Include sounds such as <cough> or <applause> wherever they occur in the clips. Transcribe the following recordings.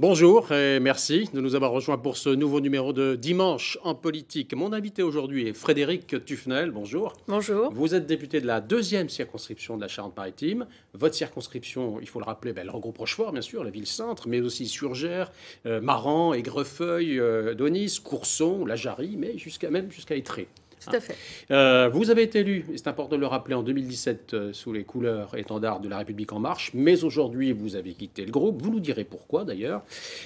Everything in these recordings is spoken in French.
Bonjour et merci de nous avoir rejoints pour ce nouveau numéro de Dimanche en politique. Mon invité aujourd'hui est Frédéric Tufnel. Bonjour. Bonjour. Vous êtes député de la deuxième circonscription de la Charente-Maritime. Votre circonscription, il faut le rappeler, ben, elle regroupe Rochefort, bien sûr, la ville-centre, mais aussi Surgères, Marans, euh, Maran, Aigrefeuille, euh, Donis, Courson, La Jarrie, mais jusqu'à même jusqu'à Étré. Tout à fait. Euh, vous avez été élu, c'est important de le rappeler, en 2017 euh, sous les couleurs étendard de La République En Marche, mais aujourd'hui vous avez quitté le groupe, vous nous direz pourquoi d'ailleurs.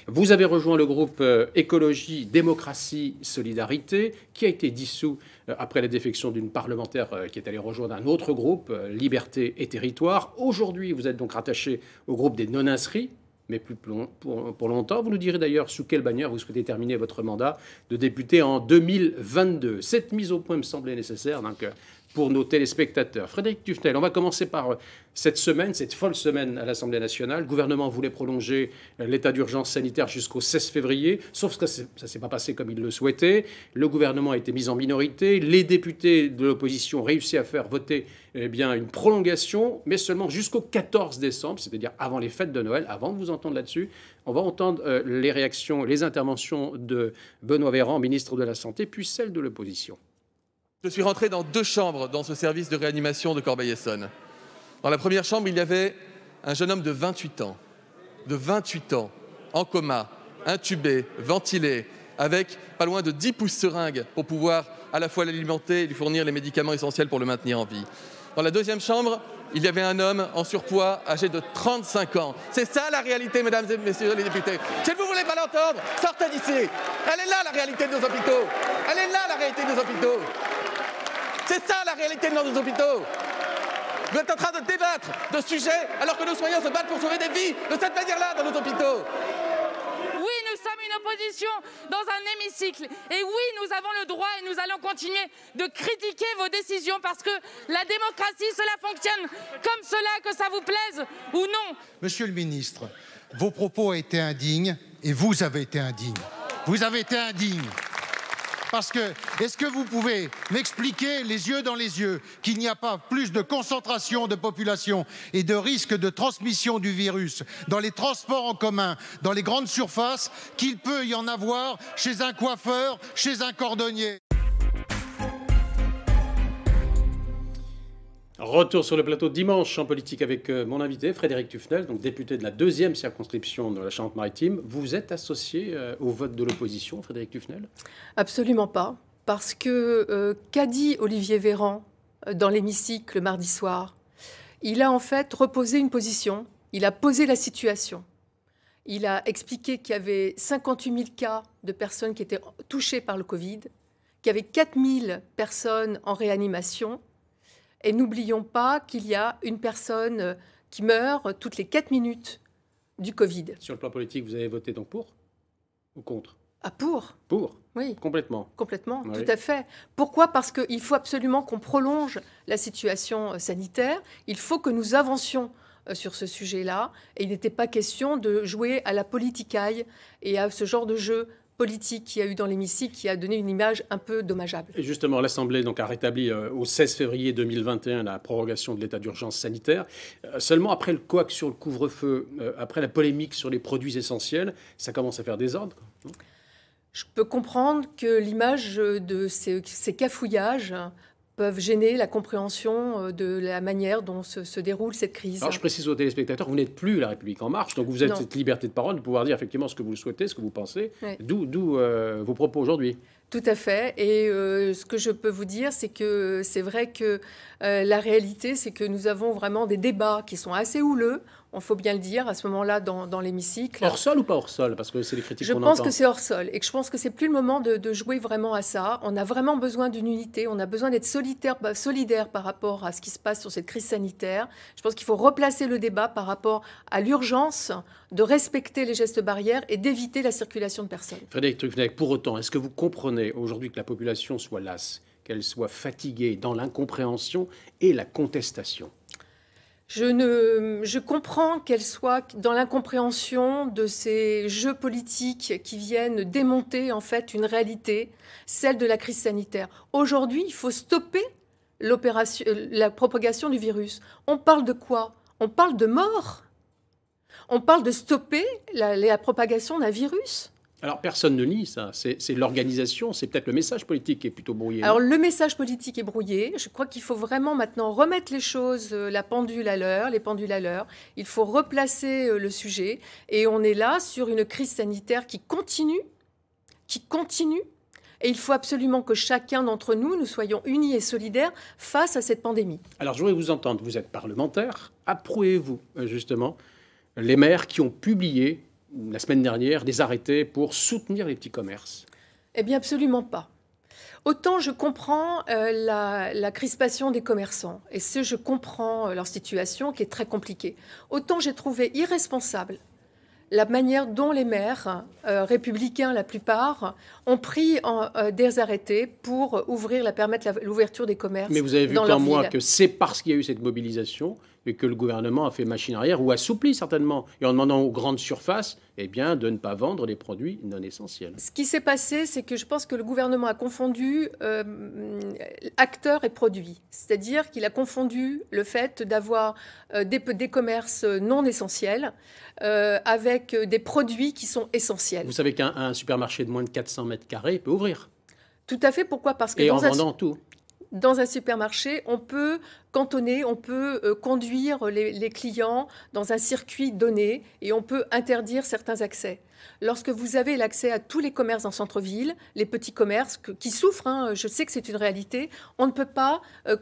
Vous avez rejoint le groupe euh, Écologie, Démocratie, Solidarité, qui a été dissous après la défection d'une parlementaire qui est allée rejoindre un autre groupe, Liberté et Territoire. Aujourd'hui vous êtes donc rattaché au groupe des non-inscrits, mais plus pour, pour, longtemps. Vous nous direz d'ailleurs sous quelle bannière vous souhaitez terminer votre mandat de député en 2022. Cette mise au point me semblait nécessaire, donc euh, pour nos téléspectateurs. Frédéric Tufnel, on va commencer par euh, cette semaine, cette folle semaine à l'Assemblée nationale. Le gouvernement voulait prolonger euh, l'état d'urgence sanitaire jusqu'au 16 février, sauf que ça ne s'est pas passé comme il le souhaitait. Le gouvernement a été mis en minorité. Les députés de l'opposition ont réussi à faire voter eh bien, une prolongation, mais seulement jusqu'au 14 décembre, c'est-à-dire avant les fêtes de Noël. Avant de vous entendre là-dessus, on va entendre euh, les réactions, les interventions de Benoît Véran, ministre de la Santé, puis celles de l'opposition. Je suis rentré dans deux chambres dans ce service de réanimation de Corbeil-Essonne. Dans la première chambre, il y avait un jeune homme de 28 ans, de 28 ans, en coma, intubé, ventilé, avec pas loin de 10 pouces seringues pour pouvoir à la fois l'alimenter et lui fournir les médicaments essentiels pour le maintenir en vie. Dans la deuxième chambre, il y avait un homme en surpoids âgé de 35 ans. C'est ça la réalité, mesdames et messieurs les députés. Si vous ne voulez pas l'entendre, sortez d'ici. Elle est là la réalité de nos hôpitaux. Elle est là la réalité de nos hôpitaux. C'est ça la réalité dans nos hôpitaux. Vous êtes en train de débattre de sujets alors que nos soignants se battent pour sauver des vies de cette manière-là dans nos hôpitaux. Oui, nous sommes une opposition dans un hémicycle. Et oui, nous avons le droit et nous allons continuer de critiquer vos décisions parce que la démocratie, cela fonctionne comme cela, que ça vous plaise ou non. Monsieur le ministre, vos propos ont été indignes et vous avez été indigne. Vous avez été indigne. Parce que, est-ce que vous pouvez m'expliquer, les yeux dans les yeux, qu'il n'y a pas plus de concentration de population et de risque de transmission du virus dans les transports en commun, dans les grandes surfaces, qu'il peut y en avoir chez un coiffeur, chez un cordonnier Retour sur le plateau dimanche en politique avec euh, mon invité Frédéric Tufnel, donc député de la deuxième circonscription de la Charente-Maritime. Vous êtes associé euh, au vote de l'opposition, Frédéric Tufnel Absolument pas, parce que euh, qu'a dit Olivier Véran dans l'hémicycle mardi soir Il a en fait reposé une position, il a posé la situation. Il a expliqué qu'il y avait 58 000 cas de personnes qui étaient touchées par le Covid, qu'il y avait 4 000 personnes en réanimation et n'oublions pas qu'il y a une personne euh, qui meurt toutes les 4 minutes du Covid. Sur le plan politique, vous avez voté donc pour ou contre Ah pour Pour Oui. Complètement. Complètement, tout à fait. Pourquoi Parce qu'il faut absolument qu'on prolonge la situation euh, sanitaire. Il faut que nous avancions euh, sur ce sujet-là. Et il n'était pas question de jouer à la politicaille et à ce genre de jeu politique qu'il a eu dans l'hémicycle qui a donné une image un peu dommageable. Et justement, l'Assemblée donc, a rétabli euh, au 16 février 2021 la prorogation de l'état d'urgence sanitaire. Euh, seulement après le coac sur le couvre-feu, euh, après la polémique sur les produits essentiels, ça commence à faire désordre. Je peux comprendre que l'image de ces, ces cafouillages peuvent gêner la compréhension euh, de la manière dont se, déroule cette crise. Alors je précise aux téléspectateurs, vous n'êtes plus La République en marche, donc vous avez cette liberté de parole de pouvoir dire effectivement ce que vous souhaitez, ce que vous pensez, d'où euh, vos propos aujourd'hui. Tout à fait. Et euh, ce que je peux vous dire, c'est que c'est vrai que la réalité, c'est que nous avons vraiment des débats qui sont assez houleux on faut bien le dire, à ce moment-là dans, l'hémicycle. Hors sol ou pas hors sol Parce que c'est les critiques Je pense que c'est hors sol et que je pense que c'est plus le moment de, jouer vraiment à ça. On a vraiment besoin d'une unité, on a besoin d'être solitaire, bah, solidaire par rapport à ce qui se passe sur cette crise sanitaire. Je pense qu'il faut replacer le débat par rapport à l'urgence de respecter les gestes barrières et d'éviter la circulation de personnes. Frédéric Truffenec, pour autant, est-ce que vous comprenez aujourd'hui que la population soit lasse, qu'elle soit fatiguée dans l'incompréhension et la contestation je, ne, je comprends qu'elle soit dans l'incompréhension de ces jeux politiques qui viennent démonter en fait une réalité, celle de la crise sanitaire. Aujourd'hui, il faut stopper euh, la propagation du virus. On parle de quoi On parle de mort. On parle de stopper la propagation d'un virus. Alors personne ne lit ça. C'est l'organisation, c'est peut-être le message politique qui est plutôt brouillé. Alors le message politique est brouillé. Je crois qu'il faut vraiment maintenant remettre les choses, euh, la pendule à l'heure, les pendules à l'heure. Il faut replacer euh, le sujet. Et on est là sur une crise sanitaire qui continue, qui continue. Et il faut absolument que chacun d'entre nous, nous soyons unis et solidaires face à cette pandémie. Alors je voudrais vous entendre. Vous êtes parlementaire. Approuvez-vous euh, justement les maires qui ont publié la semaine dernière, des arrêtés pour soutenir les petits commerces Eh bien, absolument pas. Autant je comprends euh, la, crispation des commerçants, et ce, je comprends euh, leur situation qui est très compliquée. Autant j'ai trouvé irresponsable la manière dont les maires, euh, républicains la plupart, ont pris des arrêtés pour ouvrir, la, permettre l'ouverture des commerces. Mais vous avez vu dans comme moi que c'est parce qu'il y a eu cette mobilisation et que le gouvernement a fait machine arrière ou assoupli certainement, et en demandant aux grandes surfaces eh bien, de ne pas vendre les produits non essentiels. Ce qui s'est passé, c'est que je pense que le gouvernement a confondu euh, acteurs et produits. C'est-à-dire qu'il a confondu le fait d'avoir euh, des, des, commerces non essentiels euh, avec des produits qui sont essentiels. Vous savez qu'un supermarché de moins de 400 mètres carrés peut ouvrir. Tout à fait. Pourquoi Parce que et en vendant tout dans un supermarché, on peut cantonner, on peut euh, conduire les, clients dans un circuit donné et on peut interdire certains accès. Lorsque vous avez l'accès à tous les commerces en centre-ville, les petits commerces qui souffrent, hein, je sais que c'est une réalité, on ne peut pas euh,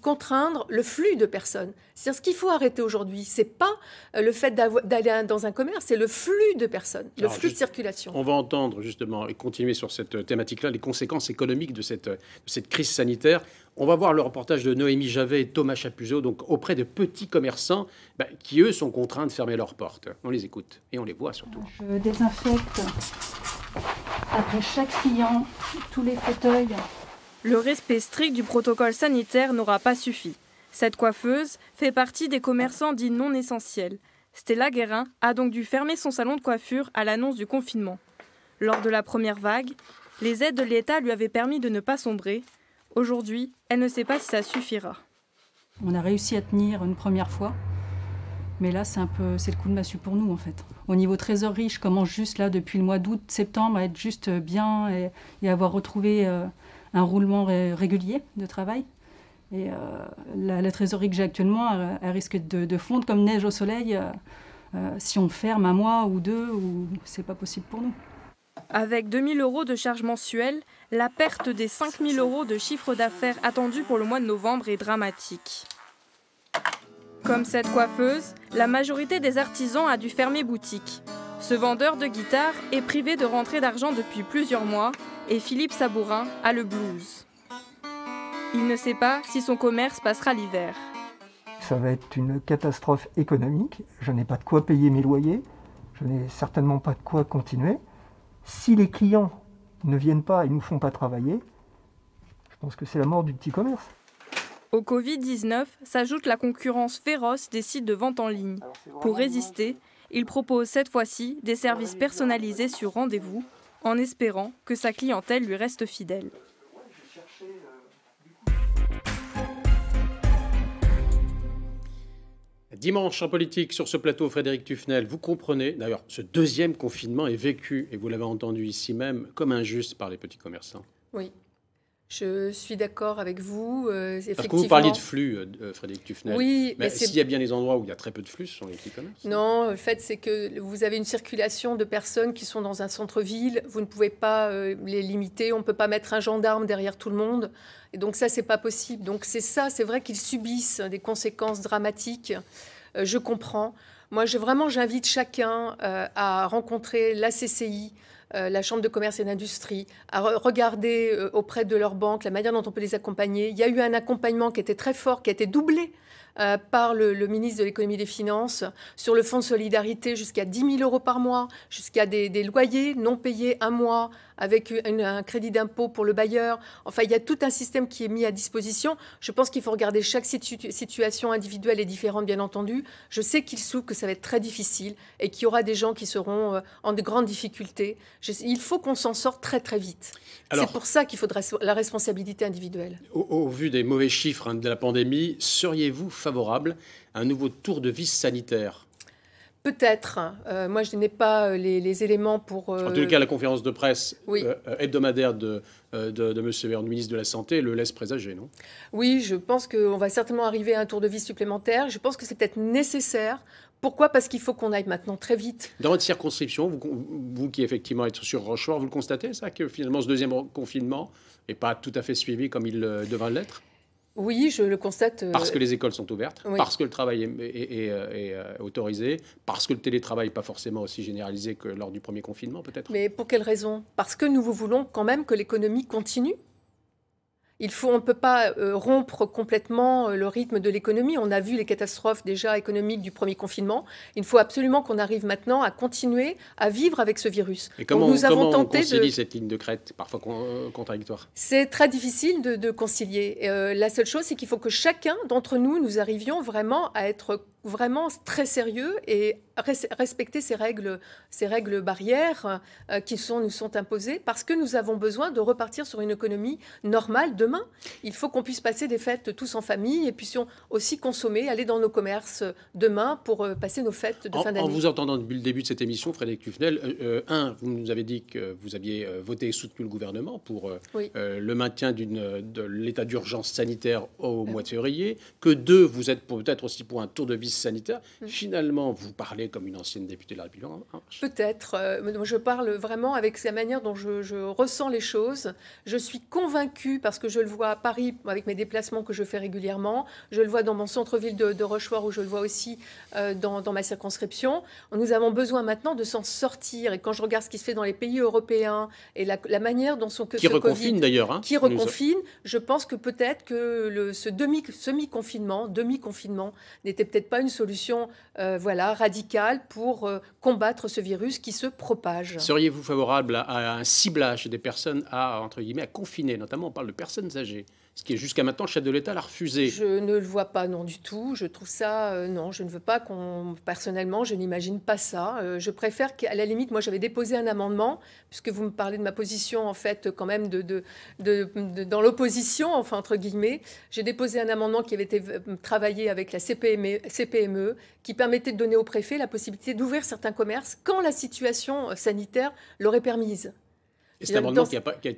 contraindre le flux de personnes cest ce qu'il faut arrêter aujourd'hui, ce n'est pas euh, le fait d'aller dans un commerce, c'est le flux de personnes, le flux de circulation. On va entendre justement et continuer sur cette euh, thématique-là les conséquences économiques euh, de cette, crise sanitaire. On va voir le reportage de Noémie Javet et Thomas Chapuzot, donc auprès de petits commerçants bah, qui, eux, sont contraints de fermer leurs portes. On les écoute et on les voit surtout. Je désinfecte après chaque client tous les fauteuils. Le respect strict du protocole sanitaire n'aura pas suffi. Cette coiffeuse fait partie des commerçants dits non essentiels. Stella Guérin a donc dû fermer son salon de coiffure à l'annonce du confinement. Lors de la première vague, les aides de l'État lui avaient permis de ne pas sombrer. Aujourd'hui, elle ne sait pas si ça suffira. On a réussi à tenir une première fois, mais là c'est un peu c'est le coup de massue pour nous en fait. Au niveau trésorerie, je commence juste là depuis le mois d'août, septembre à être juste bien et, avoir retrouvé euh, un roulement régulier de travail. Et euh, la, trésorerie que j'ai actuellement, elle, risque de, fondre comme neige au soleil euh, euh, si on ferme un mois ou deux, ou c'est pas possible pour nous. Avec 2000 euros de charges mensuelles, la perte des 5000 euros de chiffre d'affaires attendu pour le mois de novembre est dramatique. Comme cette coiffeuse, la majorité des artisans a dû fermer boutique. Ce vendeur de guitare est privé de rentrée d'argent depuis plusieurs mois et Philippe Sabourin a le blues. Il ne sait pas si son commerce passera l'hiver. Ça va être une catastrophe économique. Je n'ai pas de quoi payer mes loyers. Je n'ai certainement pas de quoi continuer. Si les clients ne viennent pas et ne nous font pas travailler, je pense que c'est la mort du petit commerce. Au Covid-19 s'ajoute la concurrence féroce des sites de vente en ligne. Pour résister, il propose cette fois-ci des services personnalisés sur rendez-vous, en espérant que sa clientèle lui reste fidèle. Dimanche en politique sur ce plateau, Frédéric Tufnel, vous comprenez, d'ailleurs, ce deuxième confinement est vécu, et vous l'avez entendu ici même, comme injuste par les petits commerçants. Oui, je suis d'accord avec vous. Euh, Parce que vous parliez de flux, euh, euh, Frédéric Tufnel. Oui, mais s'il y a bien des endroits où il y a très peu de flux, ce sont les petits commerçants. Non, le fait, c'est que vous avez une circulation de personnes qui sont dans un centre-ville. Vous ne pouvez pas euh, les limiter. On ne peut pas mettre un gendarme derrière tout le monde. Et donc, ça, c'est pas possible. Donc, c'est ça, c'est vrai qu'ils subissent des conséquences dramatiques. Euh, je comprends. Moi, vraiment, j'invite chacun euh, à rencontrer la CCI, euh, la Chambre de commerce et d'industrie, à regarder auprès de leur banque la manière dont on peut les accompagner. Il y a eu un accompagnement qui était très fort, qui a été doublé euh, par le, ministre de l'économie et des finances sur le fonds de solidarité jusqu'à 10 000 euros par mois, jusqu'à des, loyers non payés un mois avec un crédit d'impôt pour le bailleur. Enfin, il y a tout un système qui est mis à disposition. Je pense qu'il faut regarder chaque situation individuelle et différente, bien entendu. Je sais qu'il souffre, que ça va être très difficile et qu'il y aura des gens qui seront euh, en de grandes difficultés. il faut qu'on s'en sorte très très vite. C'est pour ça qu'il faudra la responsabilité individuelle. Au, vu des mauvais chiffres hein, de la pandémie, seriez-vous favorable à un nouveau tour de vis sanitaire Peut-être. Euh, moi, je n'ai pas euh, les, éléments pour. Euh, en tout cas, la conférence de presse hebdomadaire de, de, de, M. Verne, ministre de la Santé, le laisse présager, non Oui, je pense qu'on va certainement arriver à un tour de vie supplémentaire. Je pense que c'est peut-être nécessaire. Pourquoi Parce qu'il faut qu'on aille maintenant très vite. Dans votre circonscription, vous, qui effectivement êtes sur Rochefort, vous le constatez, ça, que finalement ce deuxième confinement n'est pas tout à fait suivi comme il devrait l'être oui, je le constate. Euh, parce que les écoles sont ouvertes, parce que le travail est, euh, autorisé, parce que le télétravail n'est pas forcément aussi généralisé que lors du premier confinement, peut-être. Mais pour quelle raison Parce que nous voulons quand même que l'économie continue il faut, on ne peut pas euh, rompre complètement euh, le rythme de l'économie. On a vu les catastrophes déjà économiques du premier confinement. Il faut absolument qu'on arrive maintenant à continuer à vivre avec ce virus. Et comment, nous avons tenté on concilie cette ligne de crête, parfois euh, contradictoire C'est très difficile de, concilier. la seule chose, c'est qu'il faut que chacun d'entre nous, nous arrivions vraiment à être vraiment très sérieux et respecter ces règles, ces règles barrières qui sont, nous sont imposées parce que nous avons besoin de repartir sur une économie normale demain. Il faut qu'on puisse passer des fêtes tous en famille et puissions aussi consommer, aller dans nos commerces euh, demain pour euh, passer nos fêtes de fin d'année. En vous entendant depuis le début de cette émission, Frédéric Tufnel, euh, un, vous nous avez dit que vous aviez voté et soutenu le gouvernement pour le maintien d'une de l'état d'urgence sanitaire au mois de février, que deux, vous êtes peut-être aussi pour un tour de vis sanitaire. Hum. Finalement, vous parlez comme une ancienne députée de la République. Peut-être. je parle vraiment avec la manière dont je, je ressens les choses. Je suis convaincue parce que je le vois à Paris avec mes déplacements que je fais régulièrement. Je le vois dans mon centre-ville de, de, Rochefort où je le vois aussi euh, dans, ma circonscription. Nous avons besoin maintenant de s'en sortir. Et quand je regarde ce qui se fait dans les pays européens et la, manière dont sont que qui reconfine d'ailleurs, hein, qui reconfinent, je pense que peut-être que ce demi, semi-confinement, demi-confinement, n'était peut-être pas une solution, euh, voilà, radicale pour euh, combattre ce virus qui se propage. Seriez-vous favorable à, un ciblage des personnes à entre guillemets à confiner, notamment on parle de personnes ce qui est jusqu'à maintenant, le chef de l'État l'a refusé. Je ne le vois pas, non du tout. Je trouve ça, euh, non, je ne veux pas qu'on... Personnellement, je n'imagine pas ça. Euh, je préfère qu'à la limite, moi j'avais déposé un amendement, puisque vous me parlez de ma position, en fait, quand même, de, de, dans l'opposition, enfin, entre guillemets. J'ai déposé un amendement qui avait été euh, travaillé avec la CPME, CPME qui permettait de donner au préfet la possibilité d'ouvrir certains commerces quand la situation sanitaire l'aurait permise cet amendement euh, qui n'a pas, été,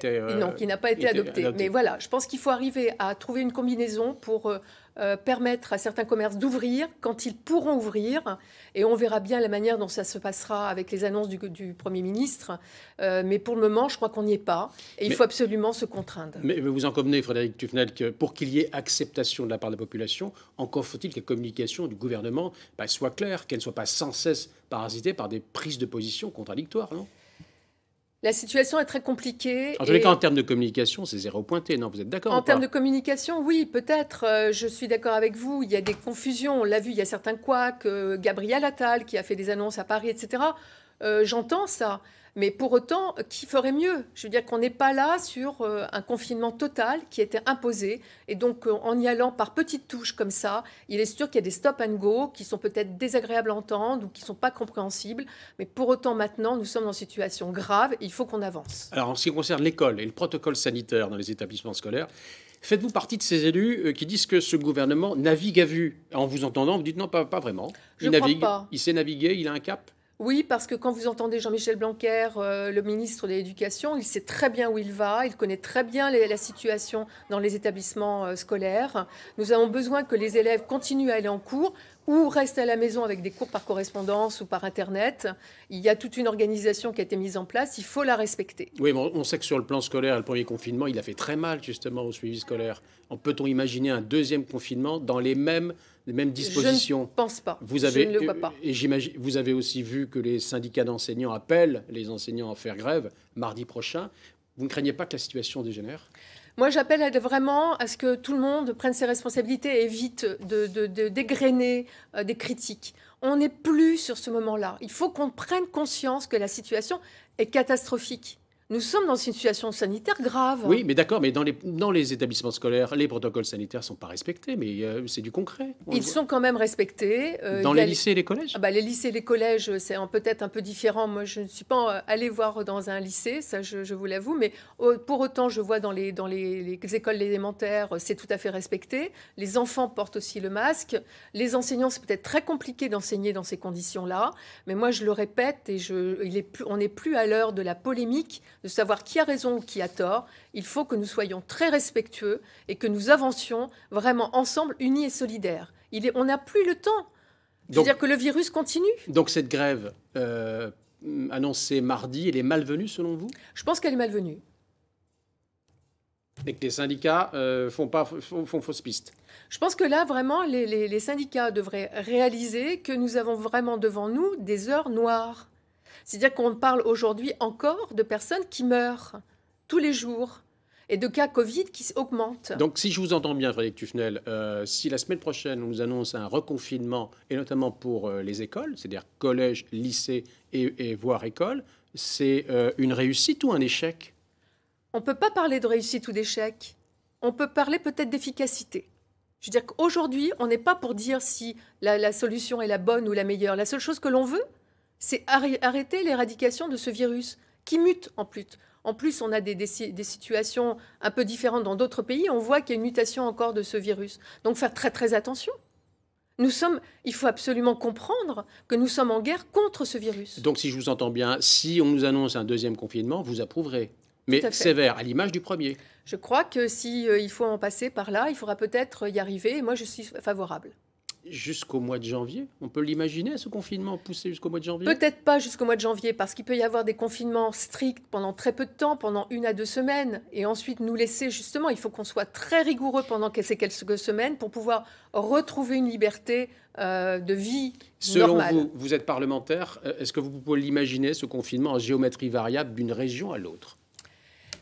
qui n'a pas été adopté. Mais voilà, je pense qu'il faut arriver à trouver une combinaison pour euh, euh, permettre à certains commerces d'ouvrir quand ils pourront ouvrir. Et on verra bien la manière dont ça se passera avec les annonces du, du Premier ministre. mais pour le moment, je crois qu'on n'y est pas. Et il faut absolument se contraindre. Mais vous en convenez, Frédéric Tufnel, que pour qu'il y ait acceptation de la part de la population, encore faut-il que la communication du gouvernement bah, soit claire, qu'elle ne soit pas sans cesse parasitée par des prises de position contradictoires, non la situation est très compliquée. En cas, en termes de communication, c'est zéro pointé. Non, vous êtes d'accord En termes de communication, oui, peut-être. Euh, je suis d'accord avec vous. Il y a des confusions. On l'a vu, il y a certains couacs. Euh, Gabriel Attal qui a fait des annonces à Paris, etc. Euh, j'entends ça. Mais pour autant, qui ferait mieux Je veux dire qu'on n'est pas là sur euh, un confinement total qui était imposé. Et donc, euh, en y allant par petites touches comme ça, il est sûr qu'il y a des stop and go qui sont peut-être désagréables à entendre ou qui ne sont pas compréhensibles. Mais pour autant, maintenant, nous sommes dans une situation grave. il faut qu'on avance. Alors, en ce qui concerne l'école et le protocole sanitaire dans les établissements scolaires, Faites-vous partie de ces élus euh, qui disent que ce gouvernement navigue à vue En vous entendant, vous dites non, pas, vraiment. Il navigue, pas. il sait naviguer, il a un cap oui, parce que quand vous entendez Jean-Michel Blanquer, euh, le ministre de l'Éducation, il sait très bien où il va, il connaît très bien la situation dans les établissements euh, scolaires. Nous avons besoin que les élèves continuent à aller en cours ou restent à la maison avec des cours par correspondance ou par Internet. Il y a toute une organisation qui a été mise en place, il faut la respecter. Oui, on sait que sur le plan scolaire, le premier confinement, il a fait très mal justement au suivi scolaire. Peut-on imaginer un deuxième confinement dans les mêmes les mêmes dispositions. Je ne pense pas. Vous avez, je ne le vois pas. Et j'imagine, vous avez aussi vu que les syndicats d'enseignants appellent les enseignants à faire grève mardi prochain. Vous ne craignez pas que la situation dégénère moi, j'appelle vraiment à ce que tout le monde prenne ses responsabilités et évite de, dégrainer euh, des critiques. On n'est plus sur ce moment-là. Il faut qu'on prenne conscience que la situation est catastrophique. Nous sommes dans une situation sanitaire grave. Oui, mais d'accord, mais dans les, dans les établissements scolaires, les protocoles sanitaires ne sont pas respectés, mais euh, c'est du concret. Ils sont quand même respectés. Euh, dans les lycées et les collèges ah bah, Les lycées et les collèges, euh, c'est peut-être un peu différent. Moi, je ne suis pas allée voir dans un lycée, ça je, vous l'avoue, mais pour autant, je vois dans les, dans les, écoles élémentaires, c'est tout à fait respecté. Les enfants portent aussi le masque. Les enseignants, c'est peut-être très compliqué d'enseigner dans ces conditions-là, mais moi, je le répète, et je, il est plus, on n'est plus à l'heure de la polémique de savoir qui a raison ou qui a tort. Il faut que nous soyons très respectueux et que nous avancions vraiment ensemble, unis et solidaires. on n'a plus le temps. C'est-à-dire que le virus continue. Donc cette grève euh, annoncée mardi, elle est malvenue selon vous Je pense qu'elle est malvenue. Et que les syndicats euh, font, pas, fausse piste. Je pense que là, vraiment, les syndicats devraient réaliser que nous avons vraiment devant nous des heures noires. C'est-à-dire qu'on parle aujourd'hui encore de personnes qui meurent tous les jours et de cas Covid qui augmentent. Donc, si je vous entends bien, Frédéric Tufnel, euh, si la semaine prochaine, on nous annonce un reconfinement, et notamment pour euh, les écoles, c'est-à-dire collèges, lycées et, voire école, c'est euh, une réussite ou un échec On ne peut pas parler de réussite ou d'échec. On peut parler peut-être d'efficacité. Je veux dire qu'aujourd'hui, on n'est pas pour dire si la solution est la bonne ou la meilleure. La seule chose que l'on veut, c'est arrêter l'éradication de ce virus qui mute en plus. En plus, on a des, situations un peu différentes dans d'autres pays. On voit qu'il y a une mutation encore de ce virus. Donc faire très très attention. Nous sommes, il faut absolument comprendre que nous sommes en guerre contre ce virus. Donc si je vous entends bien, si on nous annonce un deuxième confinement, vous approuverez mais sévère, à l'image du premier. Je crois que si euh, faut en passer par là, il faudra peut-être y arriver. Et moi, je suis favorable jusqu'au mois de janvier On peut l'imaginer, ce confinement poussé jusqu'au mois de janvier Peut-être pas jusqu'au mois de janvier, parce qu'il peut y avoir des confinements stricts pendant très peu de temps, pendant une à deux semaines, et ensuite nous laisser, justement, il faut qu'on soit très rigoureux pendant ces quelques semaines pour pouvoir retrouver une liberté euh, de vie. Selon vous, vous êtes parlementaire, euh, est-ce que vous pouvez l'imaginer, ce confinement en géométrie variable d'une région à l'autre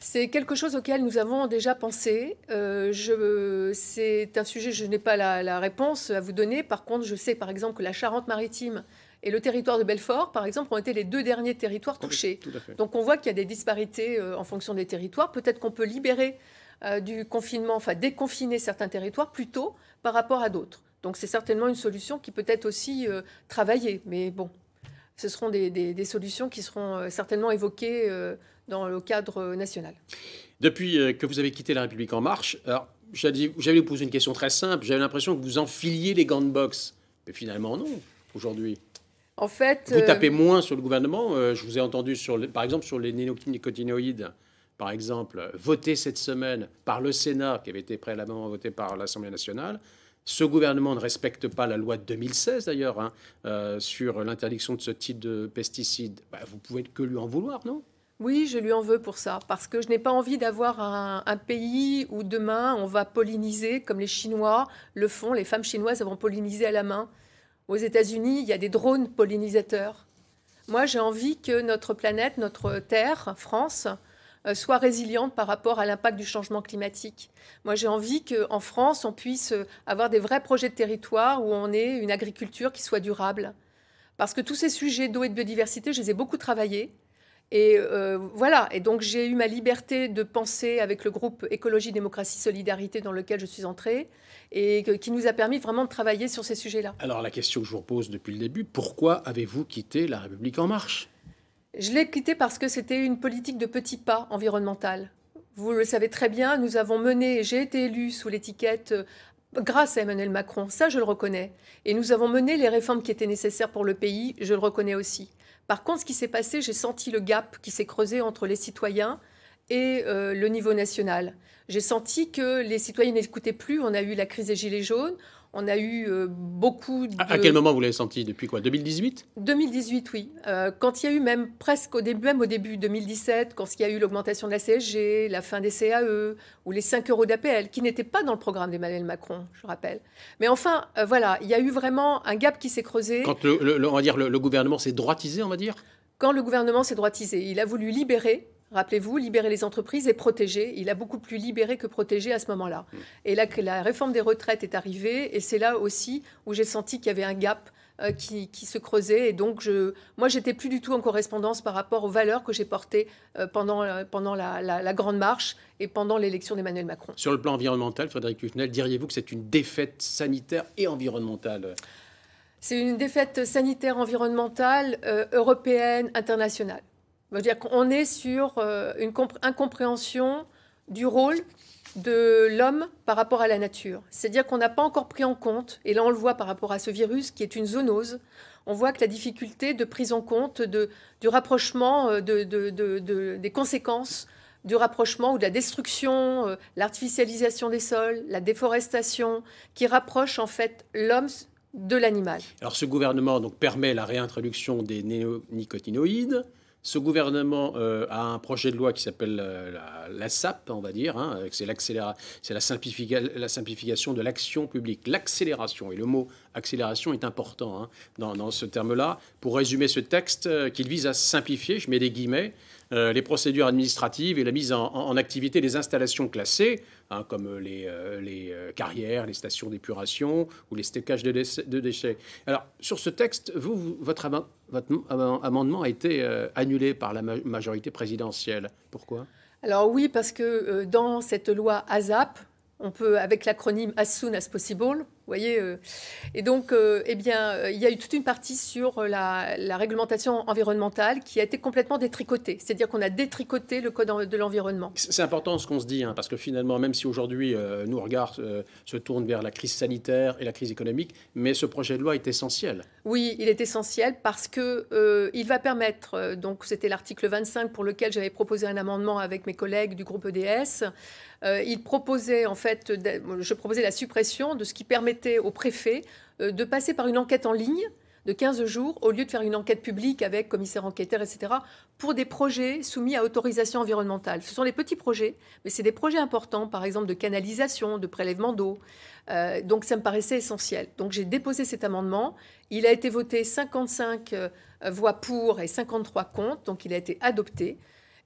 c'est quelque chose auquel nous avons déjà pensé. Euh, c'est un sujet, je n'ai pas la, réponse à vous donner. Par contre, je sais par exemple que la Charente-Maritime et le territoire de Belfort, par exemple, ont été les deux derniers territoires ah touchés. Donc on voit qu'il y a des disparités euh, en fonction des territoires. Peut-être qu'on peut libérer euh, du confinement, enfin déconfiner certains territoires plutôt par rapport à d'autres. Donc c'est certainement une solution qui peut être aussi travaillée. Mais bon, ce seront des solutions qui seront certainement évoquées dans le cadre national. Depuis euh, que vous avez quitté La République En Marche, j'allais j'avais vous poser une question très simple. J'avais l'impression que vous enfiliez les gants de boxe. Mais finalement, non, aujourd'hui. En fait. Vous euh, tapez moins sur le gouvernement. Euh, je vous ai entendu, sur par exemple, sur les néonicotinoïdes, par exemple, voté cette semaine par le Sénat, qui avait été préalablement voté par l'Assemblée nationale. Ce gouvernement ne respecte pas la loi de 2016, d'ailleurs, hein, sur l'interdiction de ce type de pesticides. Bah, vous pouvez que lui en vouloir, non oui, je lui en veux pour ça, parce que je n'ai pas envie d'avoir un, pays où demain on va polliniser, comme les Chinois le font, les femmes chinoises vont polliniser à la main. Aux États-Unis, il y a des drones pollinisateurs. Moi, j'ai envie que notre planète, notre Terre, France, euh, soit résiliente par rapport à l'impact du changement climatique. Moi, j'ai envie qu'en France, on puisse euh, avoir des vrais projets de territoire où on ait une agriculture qui soit durable. Parce que tous ces sujets d'eau et de biodiversité, je les ai beaucoup travaillés. Et euh, voilà, et donc j'ai eu ma liberté de penser avec le groupe Écologie, Démocratie, Solidarité dans lequel je suis entrée et qui nous a permis vraiment de travailler sur ces sujets-là. Alors la question que je vous pose depuis le début, pourquoi avez-vous quitté La République En Marche Je l'ai quitté parce que c'était une politique de petits pas environnemental. Vous le savez très bien, nous avons mené, j'ai été élue sous l'étiquette euh, grâce à Emmanuel Macron, ça je le reconnais. Et nous avons mené les réformes qui étaient nécessaires pour le pays, je le reconnais aussi. Par contre, ce qui s'est passé, j'ai senti le gap qui s'est creusé entre les citoyens et euh, le niveau national. J'ai senti que les citoyens n'écoutaient plus. On a eu la crise des Gilets jaunes. On a eu euh, beaucoup de... À quel moment vous l'avez senti Depuis quoi 2018 2018, oui. Euh, quand il y a eu même presque au début, même au début 2017, quand il y a eu l'augmentation de la CSG, la fin des CAE ou les 5 euros d'APL, qui n'étaient pas dans le programme d'Emmanuel Macron, je rappelle. Mais enfin, euh, voilà, il y a eu vraiment un gap qui s'est creusé. Quand on va dire, le gouvernement s'est droitisé, on va dire quand le gouvernement s'est droitisé, il a voulu libérer Rappelez-vous, libérer les entreprises et protéger. Il a beaucoup plus libéré que protégé à ce moment-là. Mm. Et là, que la réforme des retraites est arrivée, et c'est là aussi où j'ai senti qu'il y avait un gap euh, qui, se creusait. Et donc, je, moi, j'étais plus du tout en correspondance par rapport aux valeurs que j'ai portées euh, pendant, euh, la, Grande Marche et pendant l'élection d'Emmanuel Macron. Sur le plan environnemental, Frédéric Huffnel, diriez-vous que c'est une défaite sanitaire et environnementale C'est une défaite sanitaire, environnementale, européenne, internationale. On dire qu'on est sur euh, une incompréhension du rôle de l'homme par rapport à la nature. C'est-à-dire qu'on n'a pas encore pris en compte, et là on le voit par rapport à ce virus qui est une zoonose, on voit que la difficulté de prise en compte du rapprochement euh, des conséquences du rapprochement ou de la destruction, euh, l'artificialisation des sols, la déforestation, qui rapproche en fait l'homme de l'animal. Alors ce gouvernement donc permet la réintroduction des néonicotinoïdes, ce gouvernement euh, a un projet de loi qui s'appelle euh, la, SAP, on va dire. Hein, c'est la, la, simplification de l'action publique, l'accélération. Et le mot accélération est important hein, dans, ce terme-là. Pour résumer ce texte euh, qu'il vise à simplifier, je mets des guillemets, euh, les procédures administratives et la mise en, activité des installations classées, hein, comme les, euh, euh, carrières, les stations d'épuration ou les stockages de, déchets. Alors, sur ce texte, vous, votre, amendement a été annulé par la majorité présidentielle. Pourquoi Alors oui, parce que dans cette loi ASAP, on peut, avec l'acronyme As soon as possible, vous voyez euh, Et donc, euh, eh bien, euh, il y a eu toute une partie sur la, réglementation environnementale qui a été complètement détricotée. C'est-à-dire qu'on a détricoté le code de l'environnement. C'est important ce qu'on se dit, hein, parce que finalement, même si aujourd'hui nous nos regards se tournent vers la crise sanitaire et la crise économique, mais ce projet de loi est essentiel. Oui, il est essentiel parce que il va permettre. donc, c'était l'article 25 pour lequel j'avais proposé un amendement avec mes collègues du groupe EDS. il proposait en fait, je proposais la suppression de ce qui permet au préfet euh, de passer par une enquête en ligne de 15 jours au lieu de faire une enquête publique avec commissaire enquêteur, etc., pour des projets soumis à autorisation environnementale. Ce sont des petits projets, mais c'est des projets importants, par exemple de canalisation, de prélèvement d'eau. Euh, donc ça me paraissait essentiel. Donc j'ai déposé cet amendement. Il a été voté 55 euh, voix pour et 53 contre, donc il a été adopté.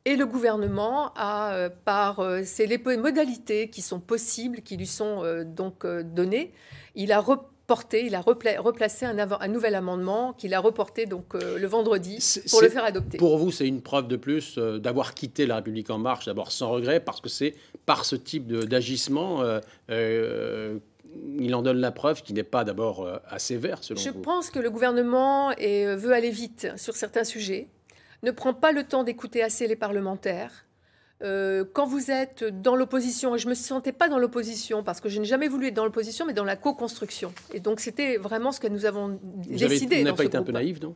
Et le gouvernement a, euh, par euh, c'est les modalités qui sont possibles, qui lui sont euh, donc données, il a reporté, il a replacé un, nouvel amendement qu'il a reporté donc le vendredi pour le faire adopter. Pour vous, c'est une preuve de plus d'avoir quitté la République en marche, d'abord sans regret, parce que c'est par ce type d'agissement. il en donne la preuve qui n'est pas d'abord assez vert, selon vous. Je pense que le gouvernement veut aller vite sur certains sujets ne prend pas le temps d'écouter assez les parlementaires. Euh, quand vous êtes dans l'opposition, et je ne me sentais pas dans l'opposition parce que je n'ai jamais voulu être dans l'opposition, mais dans la co-construction. Et donc c'était vraiment ce que nous avons décidé. vous n'avez pas été un peu naïf, non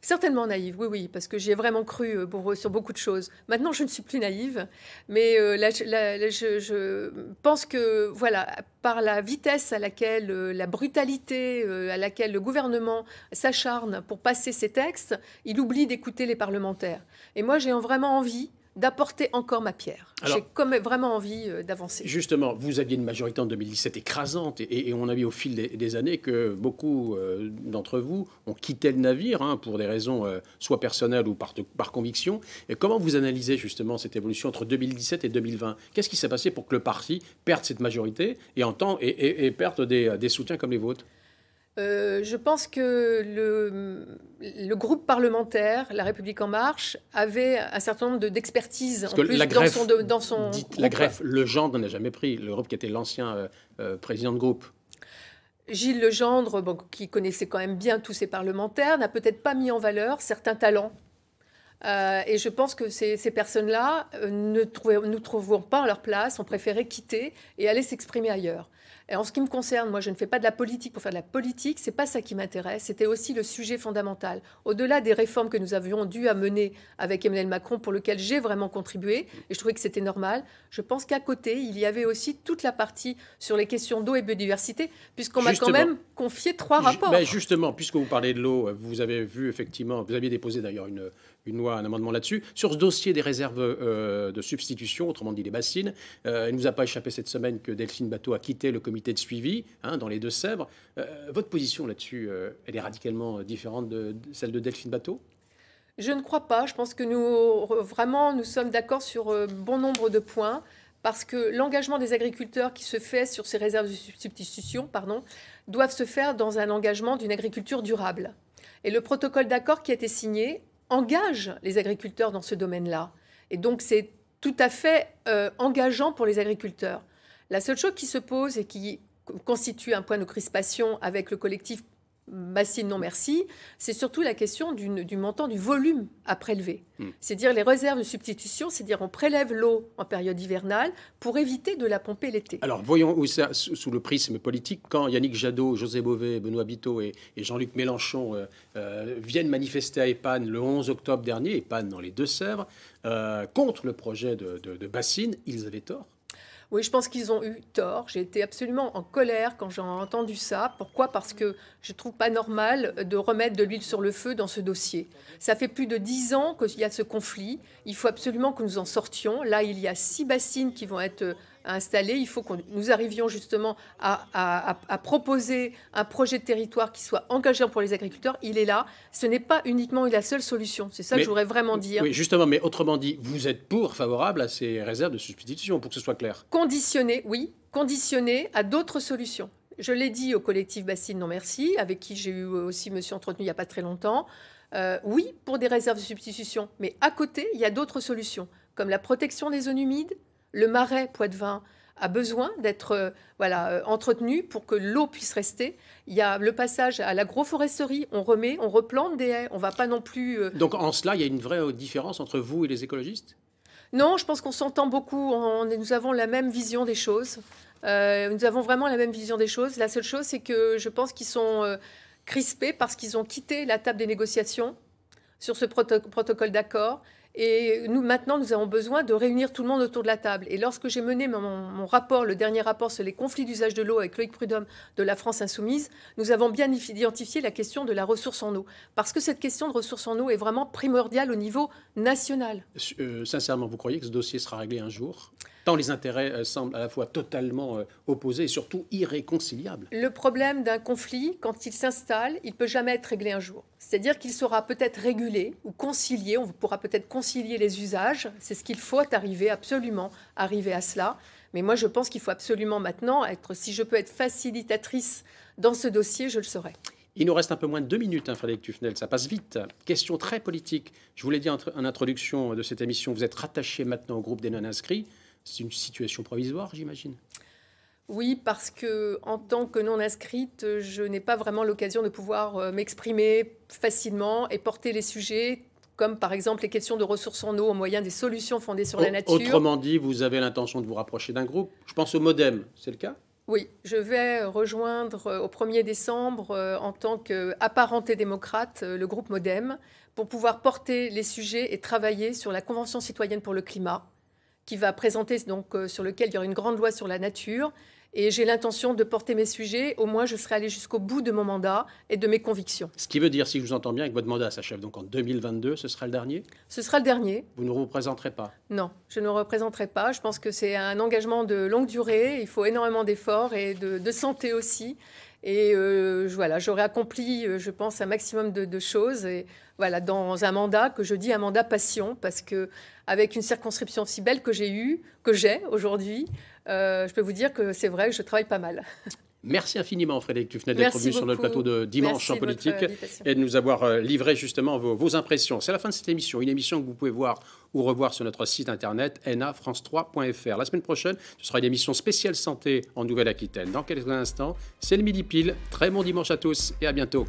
Certainement naïve, oui, oui, parce que j'ai vraiment cru euh, euh, sur beaucoup de choses. Maintenant, je ne suis plus naïve, mais euh, je, pense que, voilà, par la vitesse à laquelle, la brutalité à laquelle le gouvernement s'acharne pour passer ses textes, il oublie d'écouter les parlementaires. Et moi, j'ai vraiment envie d'apporter encore ma pierre. J'ai vraiment envie euh, d'avancer. Justement, vous aviez une majorité en 2017 écrasante et, on a vu au fil des, années que beaucoup euh, d'entre vous ont quitté le navire hein, pour des raisons euh, soit personnelles ou par, conviction. Et comment vous analysez justement cette évolution entre 2017 et 2020 Qu'est-ce qui s'est passé pour que le parti perde cette majorité et, perde des soutiens comme les vôtres euh, je pense que le, groupe parlementaire, La République en marche, avait un certain nombre d'expertises dans son, La greffe, le gendre n'a jamais pris. l'Europe qui était l'ancien euh, euh, président de groupe. Gilles Legendre, bon, qui connaissait quand même bien tous ces parlementaires, n'a peut-être pas mis en valeur certains talents et je pense que ces, personnes-là ne nous trouvons pas à leur place, ont préféré quitter et aller s'exprimer ailleurs en ce qui me concerne, moi, je ne fais pas de la politique pour faire de la politique. C'est pas ça qui m'intéresse. C'était aussi le sujet fondamental. Au-delà des réformes que nous avions dû amener avec Emmanuel Macron, pour lequel j'ai vraiment contribué, et je trouvais que c'était normal. Je pense qu'à côté, il y avait aussi toute la partie sur les questions d'eau et biodiversité, puisqu'on m'a quand même confié trois rapports. justement, puisque vous parlez de l'eau, vous avez vu effectivement, vous aviez déposé d'ailleurs une une loi, un amendement là-dessus. Sur ce dossier des réserves euh, de substitution, autrement dit les bassines, euh, il ne nous a pas échappé cette semaine que Delphine Bateau a quitté le comité de suivi hein, dans les Deux-Sèvres. Euh, votre position là-dessus, elle est radicalement différente de, celle de Delphine Bateau Je ne crois pas. Je pense que nous, vraiment, nous sommes d'accord sur bon nombre de points parce que l'engagement des agriculteurs qui se fait sur ces réserves de substitution pardon, doivent se faire dans un engagement d'une agriculture durable. Et le protocole d'accord qui a été signé engage les agriculteurs dans ce domaine-là. Et donc c'est tout à fait euh, engageant pour les agriculteurs. La seule chose qui se pose et qui constitue un point de crispation avec le collectif Bassine, non merci, c'est surtout la question du montant du volume à prélever. Hmm. C'est-à-dire les réserves de substitution, c'est-à-dire on prélève l'eau en période hivernale pour éviter de la pomper l'été. Alors voyons où sous, le prisme politique, quand Yannick Jadot, José Bové, Benoît Biteau et, Jean-Luc Mélenchon euh, euh, viennent manifester à Epanne le 11 octobre dernier, Epanne dans les Deux-Sèvres, euh, contre le projet de, de bassine, ils avaient tort. Oui, je pense qu'ils ont eu tort. J'ai été absolument en colère quand j'ai entendu ça. Pourquoi Parce que je trouve pas normal de remettre de l'huile sur le feu dans ce dossier. Ça fait plus de dix ans qu'il y a ce conflit. Il faut absolument que nous en sortions. Là, il y a six bassines qui vont être euh, à installer. Il faut que nous arrivions justement à, proposer un projet de territoire qui soit engageant pour les agriculteurs. Il est là. Ce n'est pas uniquement la seule solution. C'est ça que j'aurais vraiment dire. Oui, justement. Mais autrement dit, vous êtes pour, favorable à ces réserves de substitution, pour que ce soit clair. Conditionné, oui. Conditionné à d'autres solutions. Je l'ai dit au collectif Bassine Non Merci, avec qui j'ai eu aussi, Monsieur suis entretenu il n'y a pas très longtemps. Euh, oui, pour des réserves de substitution, mais à côté, il y a d'autres solutions, comme la protection des zones humides, le marais poitevin a besoin d'être euh, voilà, euh, entretenu pour que l'eau puisse rester. Il y a le passage à l'agroforesterie, on remet, on replante des haies, on va pas non plus... Euh, Donc en cela, il y a une vraie différence entre vous et les écologistes Non, je pense qu'on s'entend beaucoup, nous avons la même vision des choses. nous avons vraiment la même vision des choses. La seule chose, c'est que je pense qu'ils sont crispés parce qu'ils ont quitté la table des négociations sur ce protocole d'accord. Et nous, maintenant, nous avons besoin de réunir tout le monde autour de la table. Et lorsque j'ai mené mon, rapport, le dernier rapport sur les conflits d'usage de l'eau avec Loïc Prudhomme de la France Insoumise, nous avons bien identifié la question de la ressource en eau. Parce que cette question de ressource en eau est vraiment primordiale au niveau national. Euh, sincèrement, vous croyez que ce dossier sera réglé un jour les intérêts euh, semblent à la fois totalement euh, opposés et surtout irréconciliables. Le problème d'un conflit, quand il s'installe, il peut jamais être réglé un jour. C'est-à-dire qu'il sera peut-être régulé ou concilié, on pourra peut-être concilier les usages, c'est ce qu'il faut arriver absolument, arriver à cela. Mais moi, je pense qu'il faut absolument maintenant être, si je peux être facilitatrice dans ce dossier, je le serai. Il nous reste un peu moins de deux minutes, hein, Frédéric Tufnel, ça passe vite. Question très politique. Je vous l'ai dit en, introduction de cette émission, vous êtes rattaché maintenant au groupe des non-inscrits. C'est une situation provisoire, j'imagine. Oui, parce que en tant que non inscrite, je n'ai pas vraiment l'occasion de pouvoir euh, m'exprimer facilement et porter les sujets comme par exemple les questions de ressources en eau au moyen des solutions fondées sur la nature. Autrement dit, vous avez l'intention de vous rapprocher d'un groupe. Je pense au Modem, c'est le cas Oui, je vais rejoindre euh, au 1er décembre euh, en tant qu'apparenté démocrate le groupe Modem pour pouvoir porter les sujets et travailler sur la Convention citoyenne pour le climat qui va présenter, donc, euh, sur lequel il y aura une grande loi sur la nature. Et j'ai l'intention de porter mes sujets. Au moins, je serai allé jusqu'au bout de mon mandat et de mes convictions. Ce qui veut dire, si je vous entends bien, que votre mandat s'achève donc en 2022, ce sera le dernier Ce sera le dernier. Vous ne représenterez pas Non, je ne représenterai pas. Je pense que c'est un engagement de longue durée. Il faut énormément d'efforts et de santé aussi. Et euh, voilà, j'aurais accompli, euh, je pense, un maximum de, choses. Et voilà, dans un mandat que je dis un mandat passion, parce que avec une circonscription si belle que j'ai eue, que j'ai aujourd'hui, euh, je peux vous dire que c'est vrai, que je travaille pas mal. <laughs> Merci infiniment, Frédéric Tufnet, d'être venu sur notre plateau de dimanche en politique et de nous avoir euh, livré justement vos, vos impressions. C'est la fin de cette émission, une émission que vous pouvez voir ou revoir sur notre site internet nafrance3.fr. La semaine prochaine, ce sera une émission spéciale santé en Nouvelle-Aquitaine. Dans quelques instants, c'est le midi pile. Très bon dimanche à tous et à bientôt.